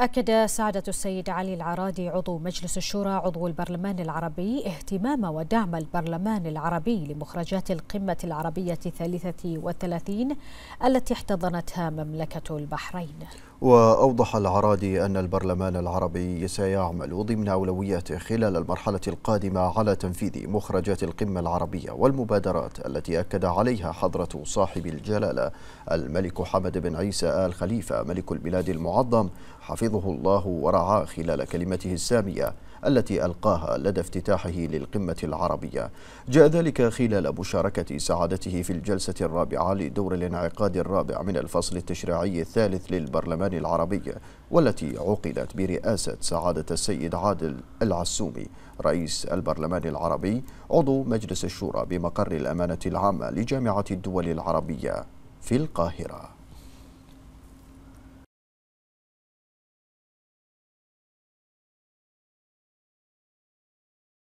أكد سعادة السيد علي العرادي عضو مجلس الشورى عضو البرلمان العربي اهتمام ودعم البرلمان العربي لمخرجات القمة العربية الثالثة والثلاثين التي احتضنتها مملكة البحرين وأوضح العرادي أن البرلمان العربي سيعمل ضمن أولوياته خلال المرحلة القادمة على تنفيذ مخرجات القمة العربية والمبادرات التي أكد عليها حضرة صاحب الجلالة الملك حمد بن عيسى آل خليفة ملك البلاد المعظم حفظه الله ورعاه خلال كلمته السامية التي ألقاها لدى افتتاحه للقمة العربية جاء ذلك خلال مشاركة سعادته في الجلسة الرابعة لدور الانعقاد الرابع من الفصل التشريعي الثالث للبرلمان الوطني العربية والتي عقدت برئاسة سعادة السيد عادل العسومي رئيس البرلمان العربي عضو مجلس الشورى بمقر الأمانة العامة لجامعة الدول العربية في القاهرة